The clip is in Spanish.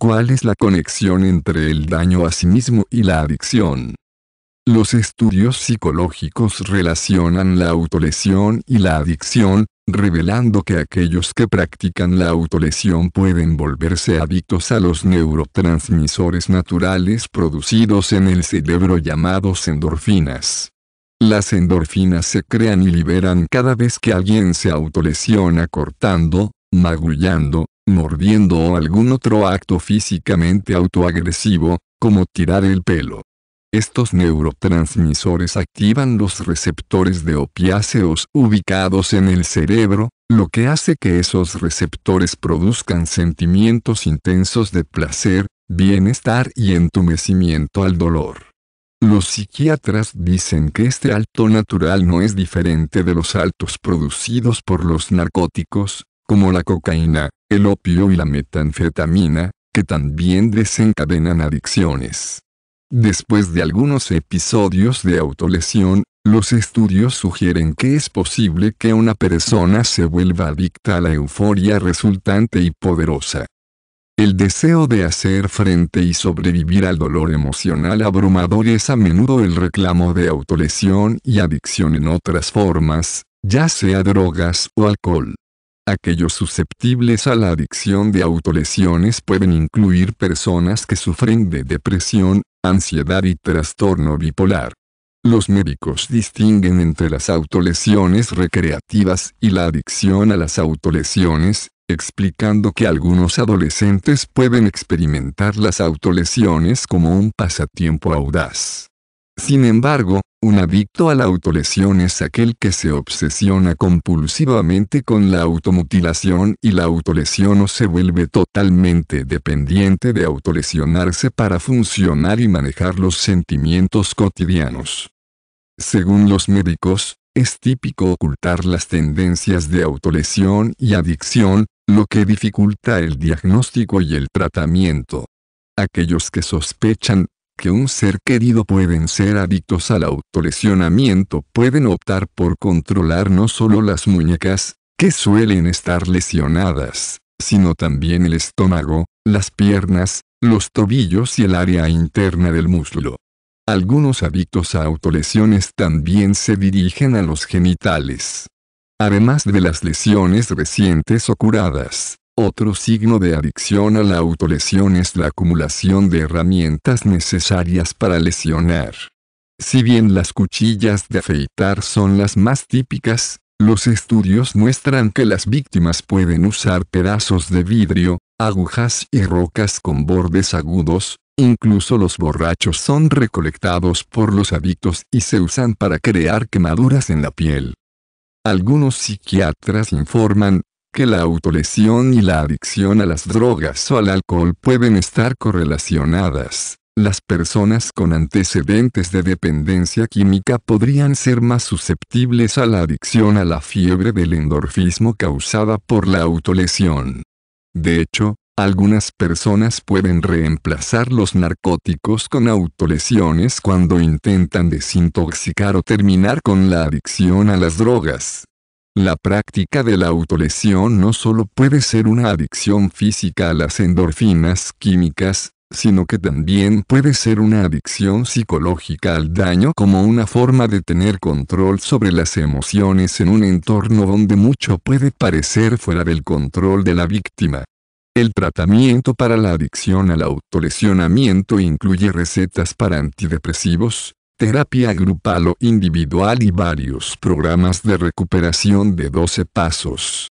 ¿Cuál es la conexión entre el daño a sí mismo y la adicción? Los estudios psicológicos relacionan la autolesión y la adicción, revelando que aquellos que practican la autolesión pueden volverse adictos a los neurotransmisores naturales producidos en el cerebro llamados endorfinas. Las endorfinas se crean y liberan cada vez que alguien se autolesiona cortando, magullando, mordiendo o algún otro acto físicamente autoagresivo, como tirar el pelo. Estos neurotransmisores activan los receptores de opiáceos ubicados en el cerebro, lo que hace que esos receptores produzcan sentimientos intensos de placer, bienestar y entumecimiento al dolor. Los psiquiatras dicen que este alto natural no es diferente de los altos producidos por los narcóticos, como la cocaína, el opio y la metanfetamina, que también desencadenan adicciones. Después de algunos episodios de autolesión, los estudios sugieren que es posible que una persona se vuelva adicta a la euforia resultante y poderosa. El deseo de hacer frente y sobrevivir al dolor emocional abrumador es a menudo el reclamo de autolesión y adicción en otras formas, ya sea drogas o alcohol. Aquellos susceptibles a la adicción de autolesiones pueden incluir personas que sufren de depresión, ansiedad y trastorno bipolar. Los médicos distinguen entre las autolesiones recreativas y la adicción a las autolesiones, explicando que algunos adolescentes pueden experimentar las autolesiones como un pasatiempo audaz. Sin embargo, un adicto a la autolesión es aquel que se obsesiona compulsivamente con la automutilación y la autolesión o se vuelve totalmente dependiente de autolesionarse para funcionar y manejar los sentimientos cotidianos. Según los médicos, es típico ocultar las tendencias de autolesión y adicción, lo que dificulta el diagnóstico y el tratamiento. Aquellos que sospechan que un ser querido pueden ser adictos al autolesionamiento, pueden optar por controlar no solo las muñecas, que suelen estar lesionadas, sino también el estómago, las piernas, los tobillos y el área interna del muslo. Algunos adictos a autolesiones también se dirigen a los genitales. Además de las lesiones recientes o curadas, otro signo de adicción a la autolesión es la acumulación de herramientas necesarias para lesionar. Si bien las cuchillas de afeitar son las más típicas, los estudios muestran que las víctimas pueden usar pedazos de vidrio, agujas y rocas con bordes agudos, incluso los borrachos son recolectados por los adictos y se usan para crear quemaduras en la piel. Algunos psiquiatras informan que la autolesión y la adicción a las drogas o al alcohol pueden estar correlacionadas. Las personas con antecedentes de dependencia química podrían ser más susceptibles a la adicción a la fiebre del endorfismo causada por la autolesión. De hecho, algunas personas pueden reemplazar los narcóticos con autolesiones cuando intentan desintoxicar o terminar con la adicción a las drogas. La práctica de la autolesión no solo puede ser una adicción física a las endorfinas químicas, sino que también puede ser una adicción psicológica al daño como una forma de tener control sobre las emociones en un entorno donde mucho puede parecer fuera del control de la víctima. El tratamiento para la adicción al autolesionamiento incluye recetas para antidepresivos, terapia grupal o individual y varios programas de recuperación de 12 pasos.